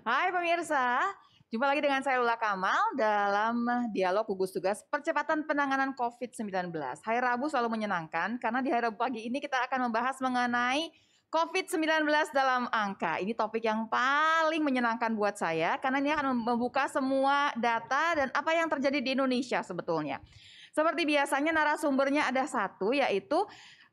Hai pemirsa, jumpa lagi dengan saya Lula Kamal dalam dialog gugus tugas percepatan penanganan COVID-19. Hari Rabu selalu menyenangkan karena di hari Rabu pagi ini kita akan membahas mengenai COVID-19 dalam angka. Ini topik yang paling menyenangkan buat saya karena ini akan membuka semua data dan apa yang terjadi di Indonesia sebetulnya. Seperti biasanya narasumbernya ada satu yaitu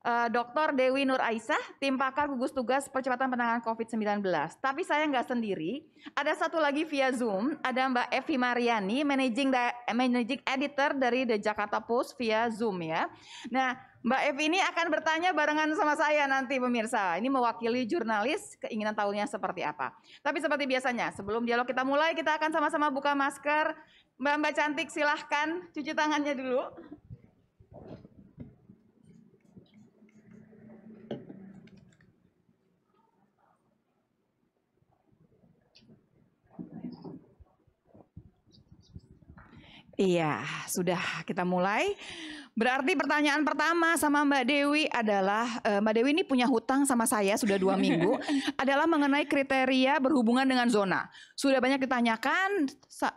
Eh, Dr. Dewi Nur Aisyah, tim pakar gugus tugas percepatan penanganan COVID-19. Tapi saya nggak sendiri, ada satu lagi via Zoom, ada Mbak Evi Mariani, managing, managing editor dari The Jakarta Post via Zoom ya. Nah, Mbak Evi ini akan bertanya barengan sama saya nanti pemirsa. Ini mewakili jurnalis keinginan tahunya seperti apa. Tapi seperti biasanya, sebelum dialog kita mulai, kita akan sama-sama buka masker. Mbak-mbak cantik silahkan cuci tangannya dulu. Iya, sudah kita mulai. Berarti pertanyaan pertama sama Mbak Dewi adalah uh, Mbak Dewi ini punya hutang sama saya sudah dua minggu adalah mengenai kriteria berhubungan dengan zona. Sudah banyak ditanyakan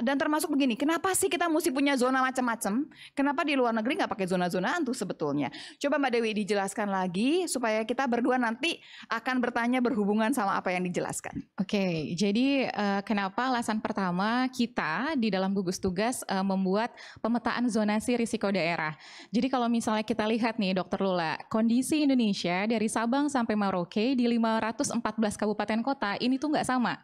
dan termasuk begini, kenapa sih kita mesti punya zona macam-macam? Kenapa di luar negeri nggak pakai zona-zonaan tuh sebetulnya? Coba Mbak Dewi dijelaskan lagi supaya kita berdua nanti akan bertanya berhubungan sama apa yang dijelaskan. Oke, jadi uh, kenapa alasan pertama kita di dalam gugus tugas uh, membuat pemetaan zonasi risiko daerah. Jadi kalau misalnya kita lihat nih Dokter Lula, kondisi Indonesia dari Sabang sampai Merauke di 514 kabupaten kota ini tuh nggak sama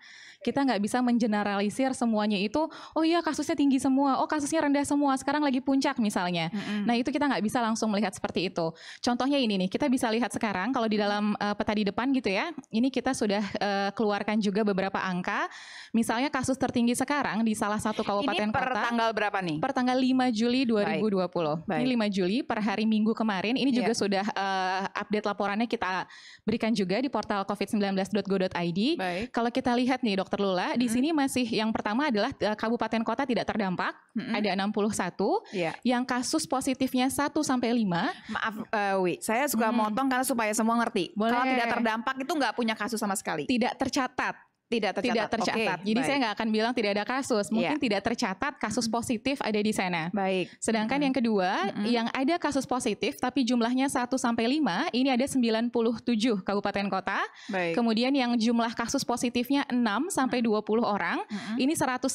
kita nggak bisa mengeneralisir semuanya itu oh iya kasusnya tinggi semua oh kasusnya rendah semua sekarang lagi puncak misalnya mm-hmm. nah itu kita nggak bisa langsung melihat seperti itu contohnya ini nih kita bisa lihat sekarang kalau di dalam uh, eh, peta di depan gitu ya ini kita sudah uh, keluarkan juga beberapa angka misalnya kasus tertinggi sekarang di salah satu kabupaten ini per kota tanggal berapa nih per tanggal 5 Juli 2020 Baik. Baik. ini 5 Juli per hari Minggu kemarin ini juga yeah. sudah uh, update laporannya kita berikan juga di portal covid19.go.id kalau kita lihat nih dokter lah. Di hmm. sini masih yang pertama adalah eh, kabupaten kota tidak terdampak, hmm. ada 61. Yeah. Iya. Yang kasus positifnya 1 sampai 5. Maaf uh, Wi, saya suka hmm. motong karena supaya semua ngerti. Boleh. Kalau tidak terdampak itu nggak punya kasus sama sekali. Tidak tercatat tidak tercatat. Tidak tercatat. Okay, Jadi baik. saya nggak akan bilang tidak ada kasus. Mungkin yeah. tidak tercatat kasus hmm. positif ada di sana. Baik. Sedangkan mm. yang kedua, mm. yang ada kasus positif tapi jumlahnya 1 sampai 5, ini ada 97 kabupaten kota. Baik. Kemudian yang jumlah kasus positifnya 6 sampai 20 hmm. orang, mm. ini 111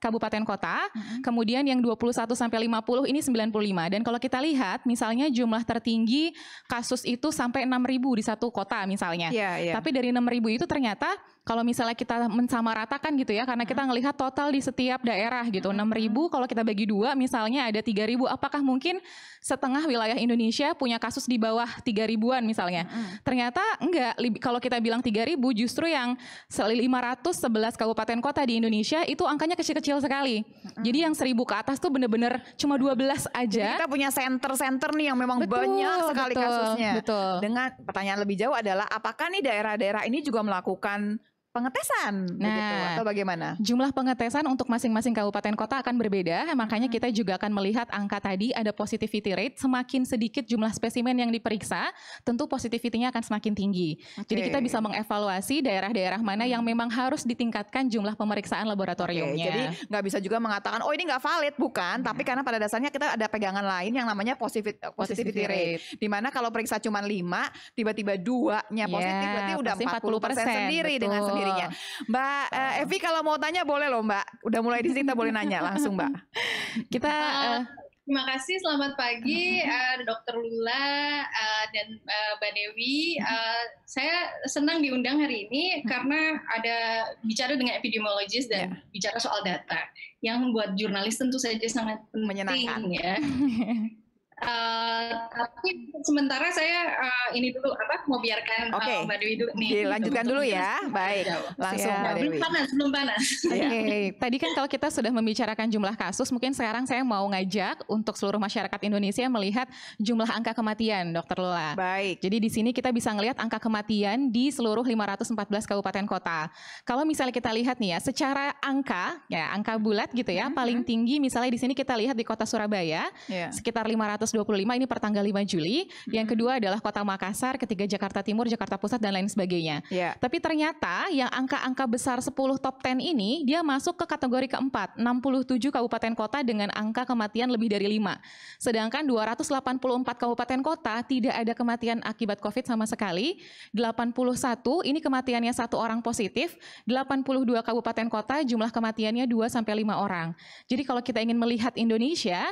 kabupaten kota. Mm. Kemudian yang 21 sampai 50 ini 95. Dan kalau kita lihat misalnya jumlah tertinggi kasus itu sampai 6.000 di satu kota misalnya. Yeah, yeah. Tapi dari 6.000 itu ternyata kalau misalnya kita mensamaratakan gitu ya karena kita hmm. ngelihat total di setiap daerah gitu 6.000 hmm. kalau kita bagi dua misalnya ada 3.000 apakah mungkin setengah wilayah Indonesia punya kasus di bawah 3000 ribuan misalnya. Hmm, Ternyata enggak kalau kita bilang ribu, justru yang 511 kabupaten kota di Indonesia itu angkanya kecil-kecil sekali. Jadi yang seribu ke atas tuh bener-bener cuma 12 aja. Jadi kita punya center-center nih yang memang betul, banyak sekali betul, kasusnya. Betul. Dengan pertanyaan lebih jauh adalah apakah nih daerah-daerah ini juga melakukan pengetesan nah, begitu atau bagaimana? Jumlah pengetesan untuk masing-masing kabupaten kota akan berbeda, nah, makanya hmm. kita juga akan melihat angka tadi ada positivity rate semakin sedikit jumlah spesimen yang diperiksa, tentu positivity-nya akan semakin tinggi. Okay. Jadi kita bisa mengevaluasi daerah-daerah mana hmm. yang memang harus ditingkatkan jumlah pemeriksaan laboratoriumnya. Okay, jadi nggak bisa juga mengatakan oh ini nggak valid bukan, nah. tapi karena pada dasarnya kita ada pegangan lain yang namanya eh, positivity, positivity rate. rate. Dimana kalau periksa cuma 5, tiba-tiba duanya positif yeah, berarti iya, udah 40%, 40 sendiri betul. dengan sendiri dirinya. Mbak uh, Evi kalau mau tanya boleh loh Mbak. Udah mulai di sini kita boleh nanya langsung Mbak. Kita uh, Terima kasih, selamat pagi uh, Dokter Lula uh, dan uh, Mbak Dewi. Uh, saya senang diundang hari ini hmm. karena ada bicara dengan epidemiologis dan yeah. bicara soal data yang buat jurnalis tentu saja sangat Menyenangkan. ya. Eh, tapi sementara saya uh, ini dulu apa mau biarkan eh, okay. uh, Mbak Dewi dulu nih. Dilanjutkan dulu ya. Baik. Langsung ya, Mbak Dewi. Belum panas, belum panas. Iya. Oke. Okay. Tadi kan kalau kita sudah membicarakan jumlah kasus, mungkin sekarang saya mau ngajak untuk seluruh masyarakat Indonesia melihat jumlah angka kematian, Dokter Lola. Baik. Jadi di sini kita bisa melihat angka kematian di seluruh 514 kabupaten kota. Kalau misalnya kita lihat nih ya, secara angka ya angka bulat gitu ya, mm -hmm. paling tinggi misalnya di sini kita lihat di kota Surabaya yeah. sekitar 500 125 ini pertanggal 5 Juli. Hmm. Yang mm-hmm. kedua adalah Kota Makassar, ketiga Jakarta Timur, Jakarta Pusat dan lain sebagainya. Yeah. Tapi ternyata yang angka-angka besar 10 top 10 ini dia masuk ke kategori keempat, 67 kabupaten kota dengan angka kematian lebih dari 5. Sedangkan 284 kabupaten kota tidak ada kematian akibat Covid sama sekali. 81 ini kematiannya satu orang positif, 82 kabupaten kota jumlah kematiannya 2 sampai 5 orang. Jadi kalau kita ingin melihat Indonesia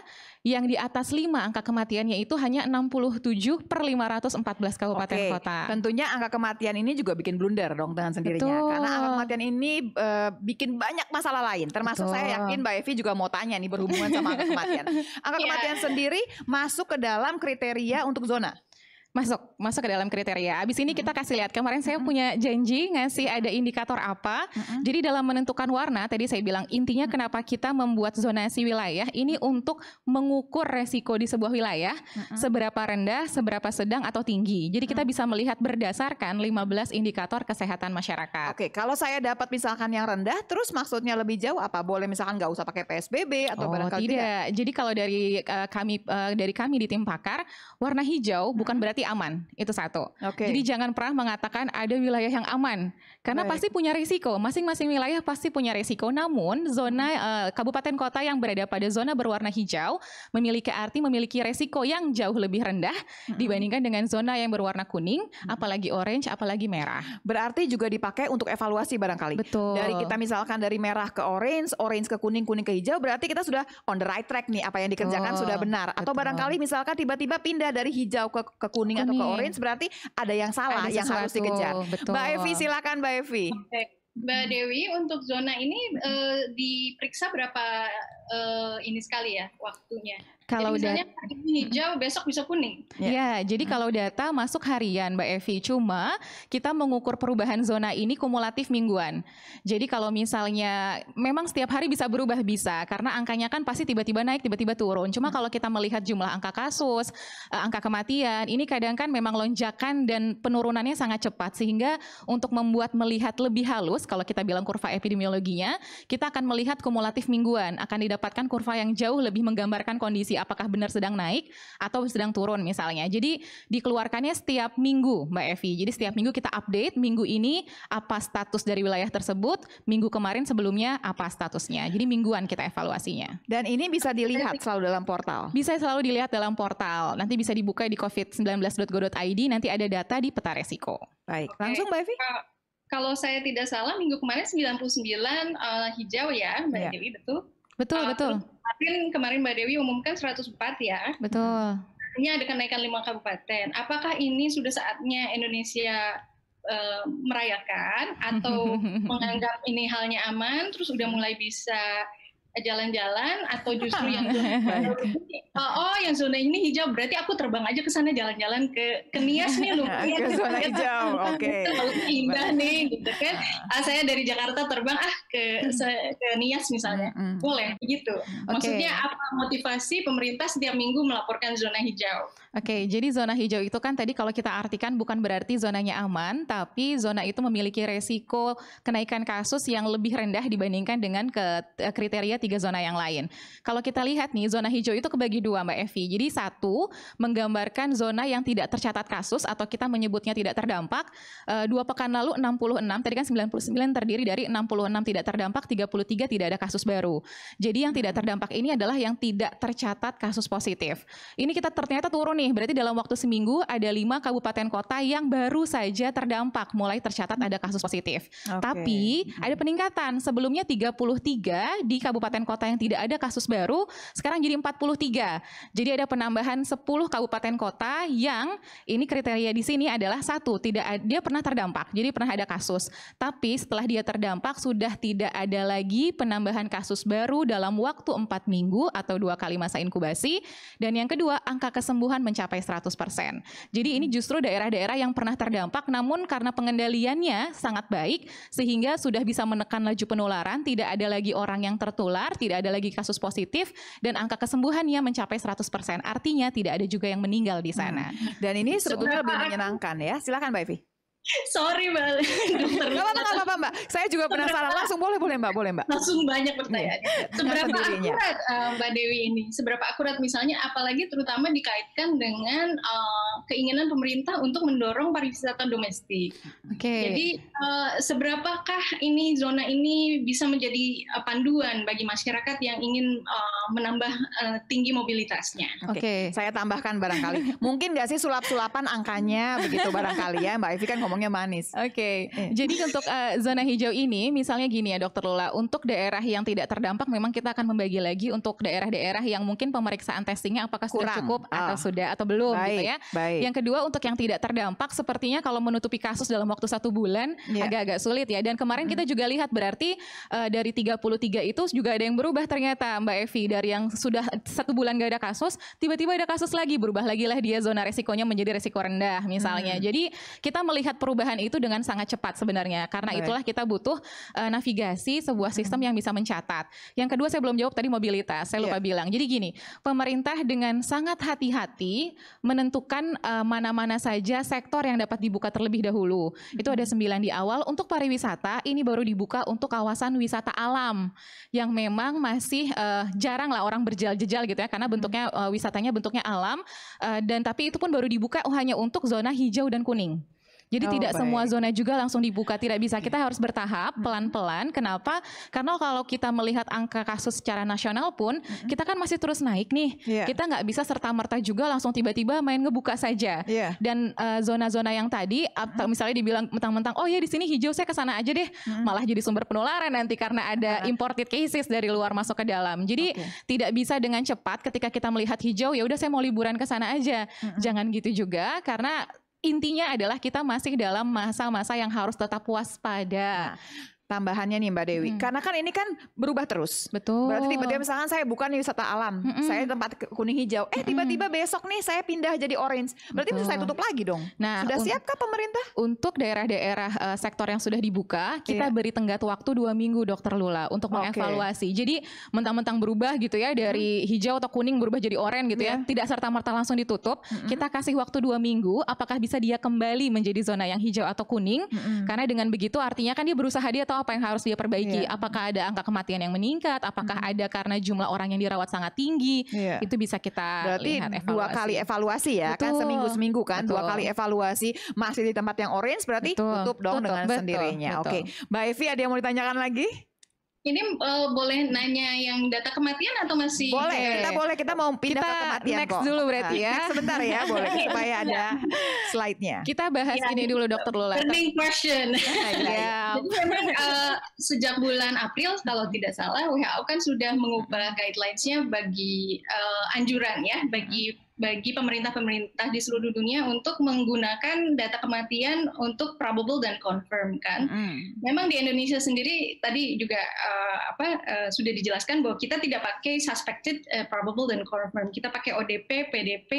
yang di atas 5 angka kematiannya itu hanya 67 per 514 kabupaten okay. kota. Tentunya angka kematian ini juga bikin blunder dong dengan sendirinya. Betul. Karena angka kematian ini e, bikin banyak masalah lain. Termasuk Betul. saya yakin Mbak Evi juga mau tanya nih berhubungan sama angka kematian. Angka yeah. kematian sendiri masuk ke dalam kriteria untuk zona masuk masuk ke dalam kriteria. Abis ini kita kasih lihat kemarin saya punya janji ngasih ada indikator apa. Jadi dalam menentukan warna tadi saya bilang intinya kenapa kita membuat zonasi wilayah ini untuk mengukur resiko di sebuah wilayah seberapa rendah, seberapa sedang atau tinggi. Jadi kita bisa melihat berdasarkan 15 indikator kesehatan masyarakat. Oke, kalau saya dapat misalkan yang rendah, terus maksudnya lebih jauh apa? Boleh misalkan nggak usah pakai PSBB atau oh, barangkali tidak. tidak. Jadi kalau dari uh, kami uh, dari kami di tim pakar warna hijau bukan berarti aman. Itu satu. Okay. Jadi jangan pernah mengatakan ada wilayah yang aman karena Baik. pasti punya risiko. Masing-masing wilayah pasti punya risiko. Namun zona uh, kabupaten kota yang berada pada zona berwarna hijau memiliki arti memiliki risiko yang jauh lebih rendah hmm. dibandingkan dengan zona yang berwarna kuning, hmm. apalagi orange, apalagi merah. Berarti juga dipakai untuk evaluasi barangkali. Betul. Dari kita misalkan dari merah ke orange, orange ke kuning, kuning ke hijau, berarti kita sudah on the right track nih apa yang dikerjakan oh, sudah benar. Atau betul. barangkali misalkan tiba-tiba pindah dari hijau ke ke kuning kuning, kuning atau ke orange berarti ada yang salah ada yang harus dikejar. Betul. Mbak Evi silakan Mbak Evi. Mbak Dewi untuk zona ini uh, diperiksa berapa uh, ini sekali ya waktunya? Kalau jadi misalnya hari ini hijau, besok bisa kuning. Ya, ya jadi hmm. kalau data masuk harian, Mbak Evi. Cuma kita mengukur perubahan zona ini kumulatif mingguan. Jadi kalau misalnya memang setiap hari bisa berubah bisa, karena angkanya kan pasti tiba-tiba naik, tiba-tiba turun. Cuma hmm. kalau kita melihat jumlah angka kasus, eh, angka kematian, ini kadang kan memang lonjakan dan penurunannya sangat cepat sehingga untuk membuat melihat lebih halus kalau kita bilang kurva epidemiologinya, kita akan melihat kumulatif mingguan akan didapatkan kurva yang jauh lebih menggambarkan kondisi apakah benar sedang naik atau sedang turun misalnya. Jadi dikeluarkannya setiap minggu Mbak Evi. Jadi setiap minggu kita update minggu ini apa status dari wilayah tersebut, minggu kemarin sebelumnya apa statusnya. Jadi mingguan kita evaluasinya. Dan ini bisa dilihat selalu dalam portal. Bisa selalu dilihat dalam portal. Nanti bisa dibuka di covid19.go.id nanti ada data di peta resiko. Baik, okay. langsung Mbak Evi kalau saya tidak salah minggu kemarin 99 uh, eh, hijau ya Mbak yeah. Iya. betul. Betul, uh, betul. Kemarin, kemarin Mbak Dewi umumkan 104 ya. Betul. Ini ada kenaikan lima kabupaten. Apakah ini sudah saatnya Indonesia uh, merayakan atau menganggap ini halnya aman, terus udah mulai bisa Eh, jalan-jalan atau justru yang ini oh, oh yang zona ini hijau berarti aku terbang aja ke sana jalan-jalan ke ke Nias nih lu ya, ke zona hijau oke okay. indah nih gitu kan ah, saya dari Jakarta terbang ah ke ke Nias misalnya boleh begitu maksudnya apa motivasi pemerintah setiap minggu melaporkan zona hijau Oke, jadi zona hijau itu kan tadi kalau kita artikan bukan berarti zonanya aman, tapi zona itu memiliki resiko kenaikan kasus yang lebih rendah dibandingkan dengan ke eh, kriteria tiga zona yang lain. Kalau kita lihat nih, zona hijau itu kebagi dua Mbak Evi. Jadi satu, menggambarkan zona yang tidak tercatat kasus atau kita menyebutnya tidak terdampak. E, dua pekan lalu 66, tadi kan 99 terdiri dari 66 tidak terdampak, 33 tidak ada kasus baru. Jadi yang tidak terdampak ini adalah yang tidak tercatat kasus positif. Ini kita ternyata turun nih, berarti dalam waktu seminggu ada lima kabupaten kota yang baru saja terdampak, mulai tercatat ada kasus positif. Okay. Tapi ada peningkatan. Sebelumnya 33 di kabupaten kota yang tidak ada kasus baru, sekarang jadi 43. Jadi ada penambahan 10 kabupaten kota yang ini kriteria di sini adalah satu, tidak ada, dia pernah terdampak, jadi pernah ada kasus. Tapi setelah dia terdampak sudah tidak ada lagi penambahan kasus baru dalam waktu 4 minggu atau dua kali masa inkubasi. Dan yang kedua, angka kesembuhan mencapai 100%. Jadi ini hmm. justru daerah-daerah yang pernah terdampak namun karena pengendaliannya sangat baik sehingga sudah bisa menekan laju penularan, tidak ada lagi orang yang tertular, tidak ada lagi kasus positif dan angka kesembuhannya mencapai 100%. Artinya tidak ada juga yang meninggal di sana. Hmm. Dan ini gitu. sebetulnya lebih nah, menyenangkan ya. Silakan Mbak Evi. Sorry mbak dokter. Gak apa-apa, apa mbak. Saya juga penasaran. langsung boleh, boleh mbak, boleh mbak. Langsung banyak pertanyaan. Iya. Seberapa akurat uh, mbak Dewi ini? Seberapa akurat misalnya? Apalagi terutama dikaitkan dengan uh, keinginan pemerintah untuk mendorong pariwisata domestik. Oke. Okay. Jadi uh, seberapakah ini zona ini bisa menjadi uh, panduan bagi masyarakat yang ingin uh, menambah uh, tinggi mobilitasnya? Oke. Okay. Okay. Saya tambahkan barangkali. Mungkin nggak sih sulap-sulapan angkanya begitu barangkali ya Mbak Evi kan ngomongnya manis. Oke. Okay. Iya. Eh. Jadi untuk uh, zona hijau ini misalnya gini ya Dokter Lula, untuk daerah yang tidak terdampak memang kita akan membagi lagi untuk daerah-daerah yang mungkin pemeriksaan testingnya apakah sudah cukup ah. atau oh. sudah atau belum gitu baik, gitu ya. Baik. Okay. Yang kedua untuk yang tidak terdampak sepertinya kalau menutupi kasus dalam waktu satu bulan iya. agak-agak yeah. sulit ya. Dan kemarin hmm. kita juga lihat berarti uh, dari 33 itu juga ada yang berubah ternyata Mbak Evi dari yang sudah satu bulan gak ada kasus tiba-tiba ada kasus lagi berubah lagi lah dia zona resikonya menjadi resiko rendah misalnya. Hmm. Jadi kita melihat perubahan itu dengan sangat cepat sebenarnya karena okay. itulah kita butuh uh, navigasi sebuah sistem hmm. yang bisa mencatat. Yang kedua saya belum jawab tadi mobilitas saya lupa yeah. bilang. Jadi gini pemerintah dengan sangat hati-hati menentukan Eh, mana-mana uh, saja sektor yang dapat dibuka terlebih dahulu. Hmm. Itu ada hmm. sembilan di awal. Untuk pariwisata ini baru dibuka untuk kawasan wisata alam yang memang masih uh, jarang lah orang berjalan jejal gitu ya karena hmm. bentuknya uh, wisatanya bentuknya alam uh, dan tapi itu pun baru dibuka hanya untuk zona hijau dan kuning. Jadi oh, tidak baik. semua zona juga langsung dibuka, tidak bisa. Kita harus bertahap, pelan-pelan. Kenapa? Karena kalau kita melihat angka kasus secara nasional pun, mm-hmm. kita kan masih terus naik nih. Yeah. Kita nggak bisa serta merta juga langsung tiba-tiba main ngebuka saja. Yeah. Dan zona eh, zona-zona yang tadi, mm-hmm. misalnya dibilang mentang-mentang, oh ya di sini hijau, saya ke sana aja deh, mm-hmm. malah jadi sumber penularan nanti karena ada imported cases dari luar masuk ke dalam. Jadi okay. tidak bisa dengan cepat ketika kita melihat hijau, ya udah saya mau liburan ke sana aja. Mm-hmm. Jangan gitu juga, karena intinya adalah kita masih dalam masa-masa yang harus tetap waspada. Nah tambahannya nih Mbak Dewi. Hmm. Karena kan ini kan berubah terus. Betul. Berarti tiba-tiba misalkan saya bukan wisata alam, mm saya tempat kuning hijau. Eh tiba-tiba mm besok nih saya pindah jadi orange. Berarti Betul. saya tutup lagi dong. Nah, sudah siapkah pemerintah? Untuk daerah-daerah uh, sektor yang sudah dibuka, kita yeah. beri tenggat waktu dua minggu, Dokter Lula, untuk okay. mengevaluasi. Jadi mentang-mentang berubah gitu ya dari mm. hijau atau kuning berubah jadi orange gitu yeah. ya, iya. tidak serta merta langsung ditutup. -hmm. Kita kasih waktu dua minggu. Apakah bisa dia kembali menjadi zona yang hijau atau kuning? -hmm. Karena dengan begitu artinya kan dia berusaha dia atau apa yang harus dia perbaiki? Yeah. Apakah ada angka kematian yang meningkat? Apakah mm-hmm. ada karena jumlah orang yang dirawat sangat tinggi? Yeah. Itu bisa kita Berarti lihat evaluasi. dua kali evaluasi ya, Betul. kan seminggu seminggu kan Betul. Kan? dua kali evaluasi masih di tempat yang orange berarti Betul. tutup dong Betul. dengan Betul. sendirinya. Oke, okay. Mbak Evi ada yang mau ditanyakan lagi? Ini uh, boleh nanya yang data kematian atau masih boleh? ya? Kita boleh kita mau pindah kita ke kematian next kok. dulu berarti ya. Next sebentar ya, boleh supaya ada iya. slide-nya. Kita bahas ya, ini dulu dokter Lola. Burning question. ya, memang uh, sejak bulan April kalau tidak salah WHO kan sudah mengubah guidelines-nya bagi uh, anjuran ya bagi bagi pemerintah-pemerintah di seluruh dunia untuk menggunakan data kematian untuk probable dan confirm kan. Mm. Memang di Indonesia sendiri tadi juga uh, apa uh, sudah dijelaskan bahwa kita tidak pakai suspected, uh, probable dan confirm. Kita pakai ODP, PDP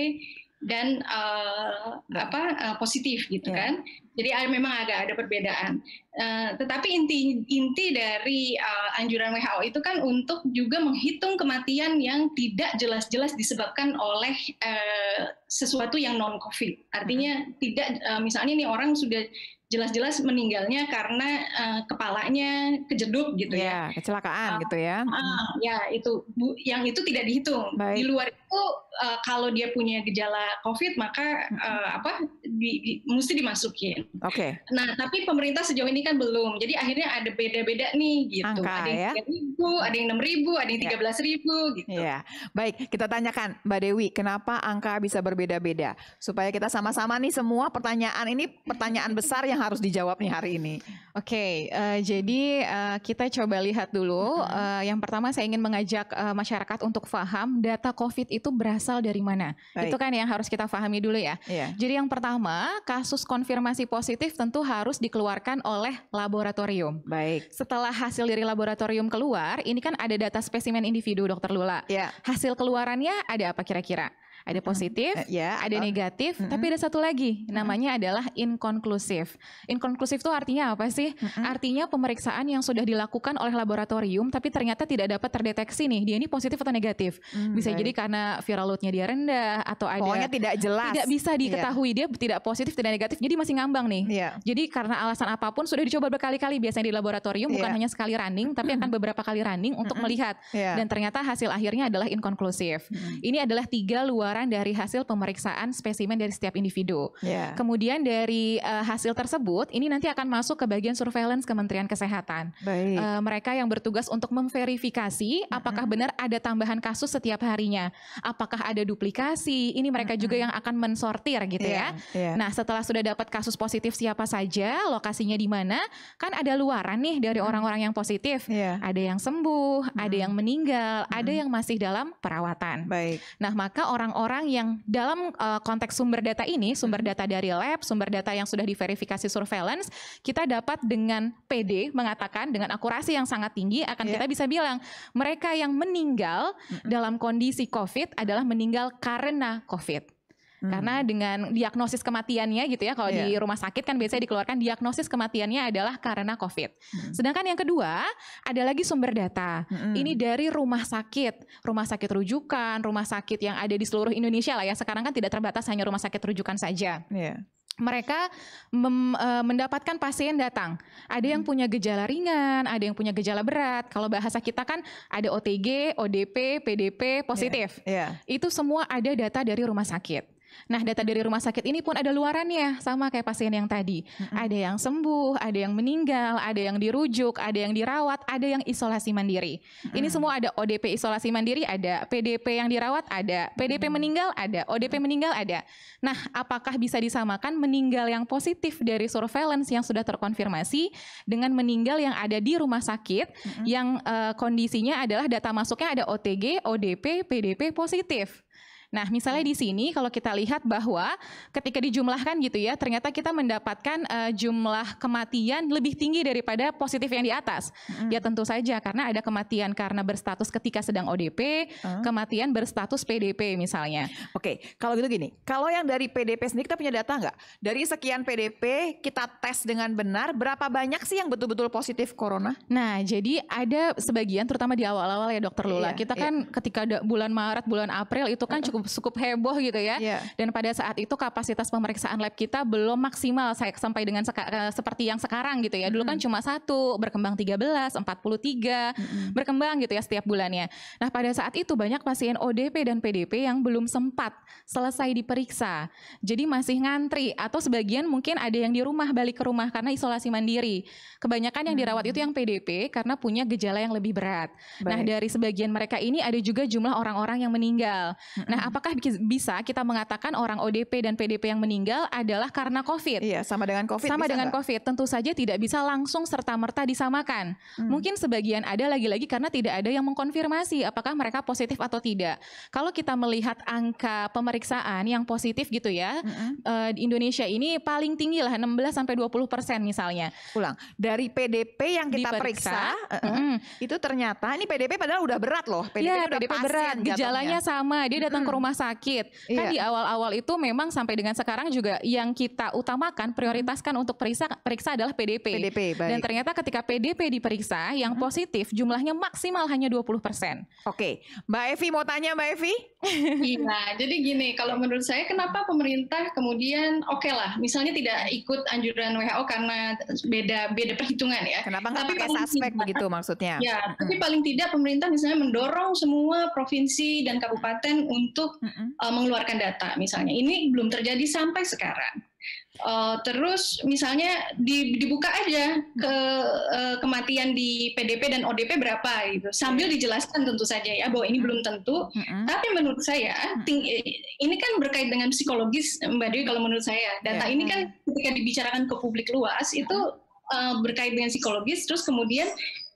dan uh, apa uh, positif gitu yeah. kan. Jadi ada, memang agak ada perbedaan. Uh, tetapi inti inti dari uh, anjuran WHO itu kan untuk juga menghitung kematian yang tidak jelas-jelas disebabkan oleh uh, sesuatu yang non COVID. Artinya -hmm. tidak uh, misalnya nih orang sudah jelas-jelas meninggalnya karena uh, kepalanya kejeduk gitu ya. ya. Kecelakaan uh, gitu ya. Uh, ya itu bu, yang itu tidak dihitung. Baik. Di luar itu uh, kalau dia punya gejala COVID maka uh, apa di, di, mesti dimasukin. Oke. Okay. Nah tapi pemerintah sejauh ini kan belum. Jadi akhirnya ada beda-beda nih gitu. Angka, ada yang ya? ribu, ada yang enam ribu, ada yang iya. tiga belas ribu gitu. Ya. Baik kita tanyakan Mbak Dewi kenapa angka bisa berbeda-beda supaya kita sama-sama nih semua pertanyaan ini pertanyaan besar yang yang harus dijawab nih hari ini. Oke, okay, uh, eh, jadi uh, kita coba lihat dulu. Uh, yang pertama saya ingin mengajak uh, masyarakat untuk paham data COVID itu berasal dari mana. Baik. Itu kan yang harus kita pahami dulu ya. Yeah. Jadi yang pertama kasus konfirmasi positif tentu harus dikeluarkan oleh laboratorium. Baik. Setelah hasil dari laboratorium keluar, ini kan ada data spesimen individu, Dokter Lula. Yeah. Hasil keluarannya ada apa kira-kira? Ada positif, uh, eh, yeah, ada uh, negatif, uh, tapi ada satu lagi namanya adalah inkonklusif. Inkonklusif itu artinya apa sih? Artinya pemeriksaan yang sudah dilakukan oleh laboratorium tapi ternyata tidak dapat terdeteksi nih dia ini positif atau negatif. Mm, bisa jadi karena viral loadnya dia rendah atau ada Pokoknya tidak jelas. Tidak bisa iya. diketahui yeah. dia tidak positif tidak negatif. Jadi masih ngambang nih. Yeah. Jadi karena alasan apapun sudah dicoba berkali-kali biasanya di laboratorium bukan iya. hanya sekali running tapi akan beberapa kali running untuk melihat iya. dan ternyata hasil akhirnya adalah inkonklusif. Ini adalah tiga luar pengeluaran dari hasil pemeriksaan spesimen dari setiap individu. Yeah. Kemudian dari uh, hasil tersebut ini nanti akan masuk ke bagian surveillance Kementerian Kesehatan. Baik. Uh, mereka yang bertugas untuk memverifikasi mm-hmm. apakah benar ada tambahan kasus setiap harinya, apakah ada duplikasi. Ini mereka mm-hmm. juga yang akan mensortir gitu yeah. ya. Yeah. Ya. Nah, setelah sudah dapat kasus positif siapa saja, lokasinya di mana, kan ada luaran nih dari orang-orang mm-hmm. yang positif. Yeah. Ada yang sembuh, ada yang meninggal, ada yang masih dalam perawatan. Baik. Nah, maka orang orang yang dalam uh, konteks sumber data ini, sumber hmm. data dari lab, sumber data yang sudah diverifikasi surveillance, kita dapat dengan PD mengatakan dengan akurasi yang sangat tinggi akan yeah. kita bisa bilang mereka yang meninggal hmm. dalam kondisi COVID adalah meninggal karena COVID. Karena hmm. dengan diagnosis kematiannya gitu ya, kalau yeah. di iya. rumah sakit kan biasanya dikeluarkan diagnosis kematiannya adalah karena COVID. Hmm. Sedangkan yang kedua ada lagi sumber data. Hmm. Ini dari rumah sakit, rumah sakit rujukan, rumah sakit yang ada di seluruh Indonesia lah ya. Sekarang kan tidak terbatas hanya rumah sakit rujukan saja. Yeah mereka mem, e, mendapatkan pasien datang. Ada yang hmm. punya gejala ringan, ada yang punya gejala berat. Kalau bahasa kita kan ada OTG, ODP, PDP iya, positif. Yeah, yeah. Itu semua ada data dari rumah sakit. Nah, data dari rumah sakit ini pun ada luarannya sama kayak pasien yang tadi. Mm-hmm. Ada yang sembuh, ada yang meninggal, ada yang dirujuk, ada yang dirawat, ada yang isolasi mandiri. Mm-hmm. Ini semua ada ODP isolasi mandiri, ada PDP yang dirawat, ada PDP mm-hmm. meninggal, ada ODP meninggal, ada. Nah, apakah bisa disamakan meninggal yang positif dari surveillance yang sudah terkonfirmasi dengan meninggal yang ada di rumah sakit mm-hmm. yang uh, kondisinya adalah data masuknya ada OTG, ODP, PDP positif? Nah, misalnya di sini kalau kita lihat bahwa ketika dijumlahkan gitu ya, ternyata kita mendapatkan uh, jumlah kematian lebih tinggi daripada positif yang di atas. Hmm. Ya tentu saja karena ada kematian karena berstatus ketika sedang ODP, hmm. kematian berstatus PDP misalnya. Oke, kalau gitu gini, kalau yang dari PDP sendiri kita punya data nggak? Dari sekian PDP kita tes dengan benar, berapa banyak sih yang betul-betul positif corona? Nah, jadi ada sebagian terutama di awal-awal ya dokter Lula, iya, kita iya. kan iya. ketika bulan Maret, bulan April itu kan cukup cukup cukup heboh gitu ya. Yeah. Dan pada saat itu kapasitas pemeriksaan lab kita belum maksimal saya sampai dengan seka, eh, seperti yang sekarang gitu ya. Dulu mm -hmm. kan cuma satu, berkembang 13, 43, mm -hmm. berkembang gitu ya setiap bulannya. Nah, pada saat itu banyak pasien ODP dan PDP yang belum sempat selesai diperiksa. Jadi masih ngantri atau sebagian mungkin ada yang di rumah balik ke rumah karena isolasi mandiri. Kebanyakan yang dirawat -hmm. itu yang PDP karena punya gejala yang lebih berat. Nah, Baik. Nah, dari sebagian mereka ini ada juga jumlah orang-orang yang meninggal. Nah, apakah bisa kita mengatakan orang ODP dan PDP yang meninggal adalah karena COVID? Iya, sama dengan COVID. Sama dengan gak? COVID, tentu saja tidak bisa langsung serta merta disamakan. Hmm. Mungkin sebagian ada lagi-lagi karena tidak ada yang mengkonfirmasi apakah mereka positif atau tidak. Kalau kita melihat angka pemeriksaan yang positif gitu ya, hmm. uh, di Indonesia ini paling tinggi lah 16 sampai 20 persen misalnya. Ulang, dari PDP yang kita diperiksa, periksa, uh -uh, itu ternyata ini PDP padahal udah berat loh. PDP ya, udah PDP pasien, berat, gejalanya sama. Dia datang ke rumah rumah sakit. Kan iya. Kan di awal-awal itu memang sampai dengan sekarang juga yang kita utamakan prioritaskan untuk periksa periksa adalah PDP. PDP Dan ternyata ketika PDP diperiksa yang mm-hmm. positif jumlahnya maksimal hanya 20%. Oke. Okay. Mbak Evi mau tanya Mbak Evi? Iya, jadi gini, kalau menurut saya kenapa pemerintah kemudian oke okay lah, misalnya tidak ikut anjuran WHO karena beda beda perhitungan ya. Kenapa nggak pakai suspek begitu maksudnya? Ya, tapi paling tidak pemerintah misalnya mendorong semua provinsi dan kabupaten untuk untuk mm-hmm. uh, mengeluarkan data misalnya. Ini belum terjadi sampai sekarang. Uh, terus misalnya di, dibuka aja ke uh, kematian di PDP dan ODP berapa gitu sambil iya. dijelaskan tentu saja ya bahwa ini belum tentu mm-hmm. tapi menurut saya ting- ini kan berkait dengan psikologis Mbak Dewi kalau menurut saya data yeah. ini kan ketika dibicarakan ke publik luas itu uh, berkait dengan psikologis terus kemudian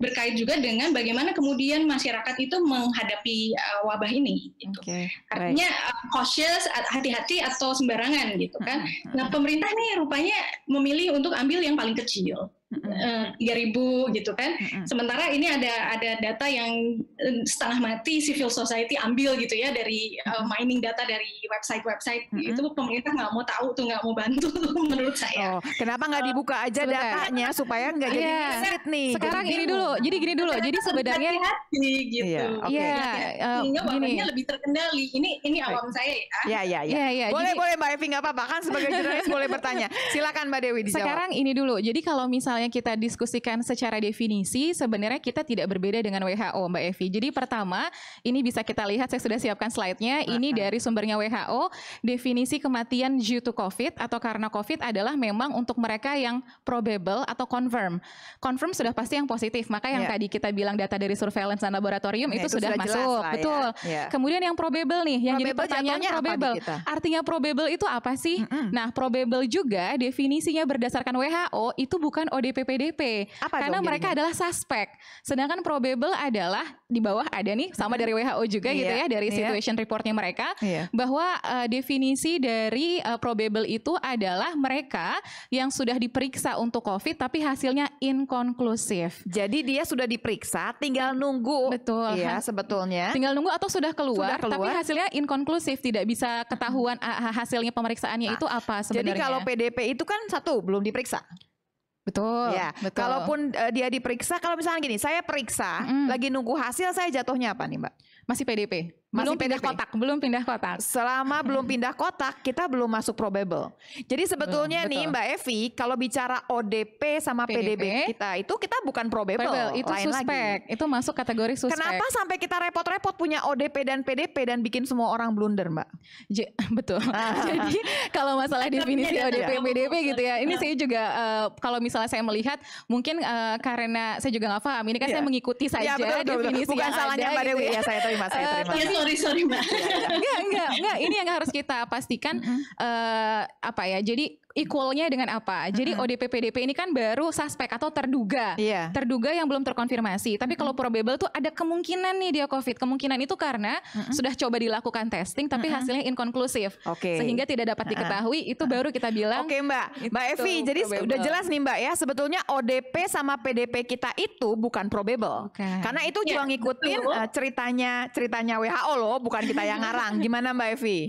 berkait juga dengan bagaimana kemudian masyarakat itu menghadapi uh, wabah ini. Gitu. Okay, Artinya uh, cautious, hati-hati atau sembarangan gitu kan. Mm-hmm. Nah pemerintah nih rupanya memilih untuk ambil yang paling kecil. Eh, tiga ribu gitu kan. Sementara ini ada ada data yang eh, setengah mati civil society ambil gitu ya dari uh, mining data dari website-website mm-hmm. itu pemerintah nggak mau tahu tuh nggak mau bantu menurut saya. Oh, kenapa nggak dibuka aja uh, datanya supaya nggak jadi yeah. Iya. nih? Sekarang jadi, ini dulu, jadi gini dulu, jadi sebenarnya hati gitu. Iya, yeah, okay. ya. uh, gini. lebih terkendali. Ini ini iya. awam saya ya. Iya, iya iya iya. Boleh jadi, boleh Mbak Evi nggak apa-apa kan sebagai jurnalis boleh bertanya. Silakan Mbak Dewi dijawab. Sekarang ini dulu, jadi kalau misalnya misalnya kita diskusikan secara definisi, sebenarnya kita tidak berbeda dengan WHO, Mbak Evi. Jadi pertama, ini bisa kita lihat, saya sudah siapkan slide-nya. Ini dari sumbernya WHO, definisi kematian due to COVID atau karena COVID adalah memang untuk mereka yang probable atau confirm. Confirm sudah pasti yang positif, maka yang yeah. tadi kita bilang data dari surveillance dan laboratorium nah, itu, itu sudah, sudah masuk, ya. betul. Ya. Yeah. Kemudian yang probable nih, yang probable jadi pertanyaannya probable. Artinya probable itu apa sih? Mm -hmm. Nah, probable juga definisinya berdasarkan WHO itu bukan ODP PPDP Apa karena dong, mereka adalah suspek. Sedangkan probable adalah di bawah ada nih sama dari WHO juga yeah. gitu iya, ya dari iya. situation reportnya mereka yeah. bahwa uh, definisi dari uh, probable itu adalah mereka yang sudah diperiksa untuk COVID tapi hasilnya inkonklusif. Jadi dia sudah diperiksa, tinggal nunggu. Betul. Ya sebetulnya. Tinggal nunggu atau sudah keluar, sudah keluar. tapi hasilnya inkonklusif, tidak bisa ketahuan hasilnya pemeriksaannya nah, itu apa sebenarnya. Jadi kalau PDP itu kan satu belum diperiksa. Betul. Ya. Betul. Kalaupun uh, dia diperiksa, kalau misalnya gini, saya periksa, mm. lagi nunggu hasil, saya jatuhnya apa nih, Mbak? Masih PDP. Masih belum pindah PDP. kotak, belum pindah kotak. Selama belum pindah kotak, kita belum masuk probable. Jadi sebetulnya belum, nih Mbak Evi, kalau bicara ODP sama PDP, PDB kita itu kita bukan probable, probable itu lain suspek. Lagi. Itu masuk kategori suspek. Kenapa sampai kita repot-repot punya ODP dan PDP dan bikin semua orang blunder, Mbak? J betul. Ah. Jadi kalau masalah definisi ODP PDP gitu ya, ini ah. saya juga uh, kalau misalnya saya melihat mungkin uh, karena saya juga nggak paham. Ini kan yeah. saya mengikuti iya, saja ya, betul, definisi betul. Bukan yang salahnya Mbak gitu Dewi ya. ya, saya terima, saya eh, terima. Uh, sorry sorry mbak. Enggak iya, iya. enggak enggak ini yang harus kita pastikan mm uh, apa ya. Jadi equalnya dengan apa? Jadi mm-hmm. ODP PDP ini kan baru suspek atau terduga, yeah. terduga yang belum terkonfirmasi. Tapi mm-hmm. kalau probable tuh ada kemungkinan nih dia COVID. Kemungkinan itu karena mm-hmm. sudah coba dilakukan testing, tapi mm-hmm. hasilnya inkonklusif, okay. sehingga tidak dapat diketahui. Itu baru kita bilang. Oke okay, Mbak, Mbak Evi, jadi probable. udah jelas nih Mbak ya, sebetulnya ODP sama PDP kita itu bukan probable, okay. karena itu yeah, juga ngikutin Uh, ceritanya ceritanya WHO loh, bukan kita yang ngarang. Gimana Mbak Evi?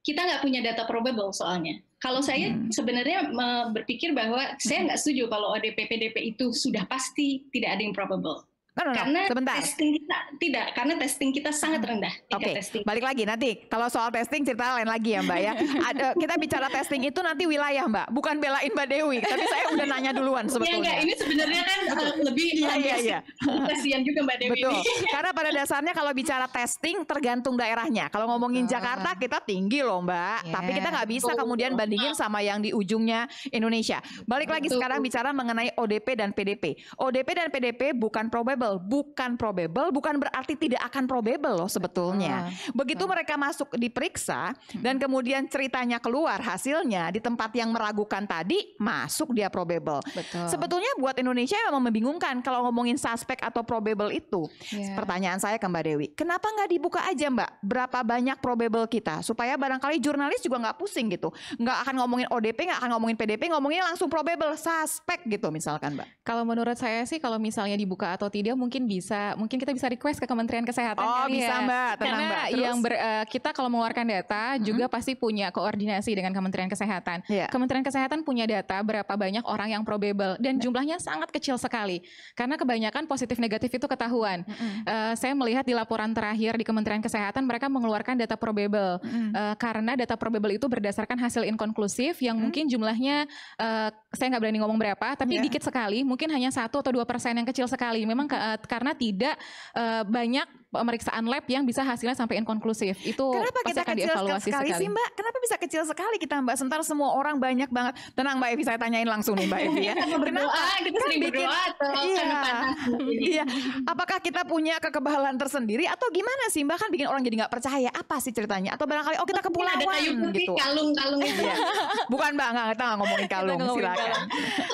kita nggak punya data probable soalnya. Kalau saya hmm. sebenarnya eh, berpikir bahwa saya nggak setuju kalau ODP PDP itu sudah pasti tidak ada yang probable. No, no, no. Karena Sebentar. testing kita tidak, karena testing kita sangat hmm. rendah. Oke, okay. balik lagi nanti. Kalau soal testing cerita lain lagi ya Mbak ya. Ada, kita bicara testing itu nanti wilayah Mbak, bukan belain Mbak Dewi. Tapi saya udah nanya duluan iya, sebetulnya. Iya. ini sebenarnya kan uh, lebih iya, iya, iya. kasihan juga Mbak Dewi. Betul. Karena pada dasarnya kalau bicara testing tergantung daerahnya. Kalau ngomongin Jakarta kita tinggi loh Mbak, yeah. tapi kita nggak bisa kemudian bandingin sama yang di ujungnya Indonesia. Balik Betul. lagi sekarang bicara mengenai ODP dan PDP. ODP dan PDP bukan probable probable, bukan probable, bukan berarti tidak akan probable loh sebetulnya. Ah, Begitu mereka masuk diperiksa hmm. dan kemudian ceritanya keluar hasilnya di tempat yang meragukan tadi masuk dia probable. Betul. Sebetulnya buat Indonesia memang membingungkan kalau ngomongin suspek atau probable itu. Yeah. Pertanyaan saya ke Mbak Dewi, kenapa nggak dibuka aja Mbak berapa banyak probable kita supaya barangkali jurnalis juga nggak pusing gitu, nggak akan ngomongin ODP, nggak akan ngomongin PDP, ngomongin langsung probable suspek gitu misalkan Mbak. Kalau menurut saya sih kalau misalnya dibuka atau tidak mungkin bisa mungkin kita bisa request ke Kementerian Kesehatan oh, kali bisa, ya. Mbak, tenang, Karena Mbak. yang ber, uh, kita kalau mengeluarkan data hmm. juga pasti punya koordinasi dengan Kementerian Kesehatan. Yeah. Kementerian Kesehatan punya data berapa banyak orang yang probable dan iya. jumlahnya sangat kecil sekali. Karena kebanyakan positif negatif itu ketahuan. Hmm. Uh, saya melihat di laporan terakhir di Kementerian Kesehatan mereka mengeluarkan data probable hmm. uh, karena data probable itu berdasarkan hasil inkonklusif yang hmm. mungkin jumlahnya uh, saya nggak berani ngomong berapa tapi yeah. dikit sekali mungkin hanya satu atau dua persen yang kecil sekali memang Eh, karena tidak uh, banyak pemeriksaan lab yang bisa hasilnya sampai inkonklusif. Itu Kenapa kita akan kecil sekali, sekali sih Mbak? Kenapa bisa kecil sekali kita Mbak? Sementara semua orang banyak banget. Tenang Mbak Evi, saya tanyain langsung nih Mbak Evi ya. Kenapa? Kita kan sering bikin, berdoa atau iya, iya. Apakah kita punya kekebalan tersendiri atau gimana sih Mbak? Kan bikin orang jadi nggak percaya apa sih ceritanya? Atau barangkali oh kita kepulauan gitu. Kalung-kalung ya. Bukan Mbak, nggak kita nggak ngomongin kalung, silakan.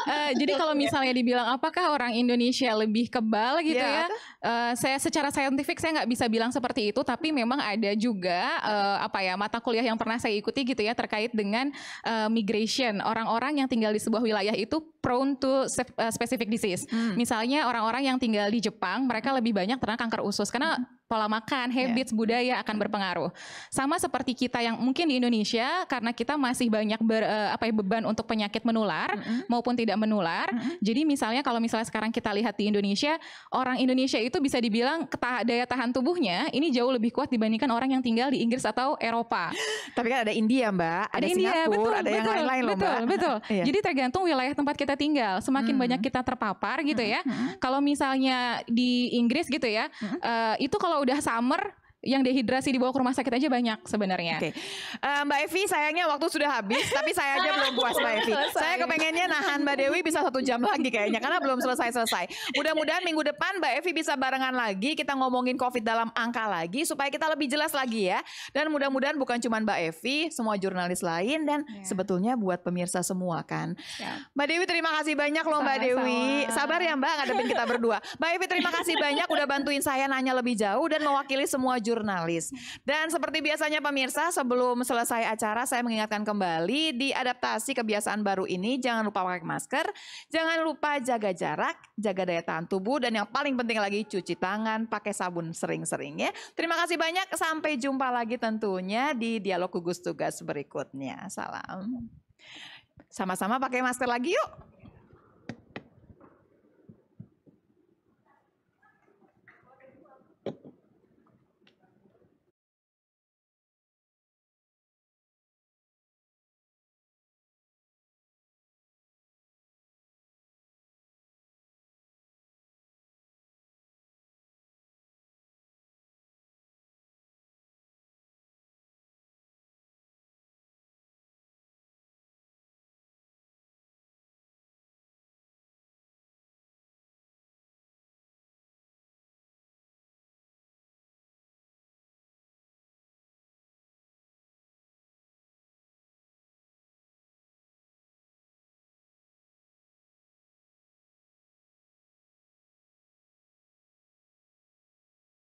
uh, jadi kalau misalnya dibilang apakah orang Indonesia lebih kebal gitu iya. ya? ya? Uh, saya secara saintifik saya nggak bisa bilang seperti itu, tapi memang ada juga uh, apa ya mata kuliah yang pernah saya ikuti gitu ya terkait dengan uh, migration orang-orang yang tinggal di sebuah wilayah itu prone to eh, specific disease. Hmm. Misalnya orang-orang yang tinggal di Jepang, mereka lebih banyak terkena kanker usus karena hmm pola makan, iya. habits, yeah. budaya akan berpengaruh. Sama seperti kita yang mungkin di Indonesia karena kita masih banyak ber, eh, apa ya beban untuk penyakit menular mm -hmm. maupun tidak menular. Mm -hmm. Jadi misalnya kalau misalnya sekarang kita lihat di Indonesia, orang Indonesia itu bisa dibilang daya tahan tubuhnya ini jauh lebih kuat dibandingkan orang yang tinggal di Inggris atau Eropa. Tapi kan ada India, Mbak, ada, ada India, Singapura, betul, ada betul, yang lain-lain loh, Mbak. Betul, betul. Iya. Jadi tergantung wilayah tempat kita tinggal, semakin hmm. banyak kita terpapar gitu hmm, ya. Hmm. Kalau misalnya di Inggris gitu ya, hmm. uh, itu kalau udah summer yang dehidrasi dibawa ke rumah sakit aja banyak sebenarnya. Okay. Uh, eh, Mbak Evi sayangnya waktu sudah habis tapi saya aja belum puas Mbak Evi. Saya kepengennya nahan Mbak Dewi bisa satu jam lagi kayaknya karena belum selesai-selesai. Mudah-mudahan minggu depan Mbak Evi bisa barengan lagi kita ngomongin COVID dalam angka lagi supaya kita lebih jelas lagi ya. Dan mudah-mudahan bukan cuma Mbak Evi, semua jurnalis lain dan yeah. sebetulnya buat pemirsa semua kan. Yeah. Mbak Dewi terima kasih banyak loh Mbak Sama-sama. Dewi. Sabar ya Mbak ngadepin kita berdua. Mbak Evi terima kasih banyak udah bantuin saya nanya lebih jauh dan mewakili semua jurnalis jurnalis. Dan seperti biasanya pemirsa, sebelum selesai acara saya mengingatkan kembali di adaptasi kebiasaan baru ini jangan lupa pakai masker, jangan lupa jaga jarak, jaga daya tahan tubuh dan yang paling penting lagi cuci tangan pakai sabun sering-sering ya. Terima kasih banyak, sampai jumpa lagi tentunya di dialog gugus tugas berikutnya. Salam. Sama-sama pakai masker lagi yuk.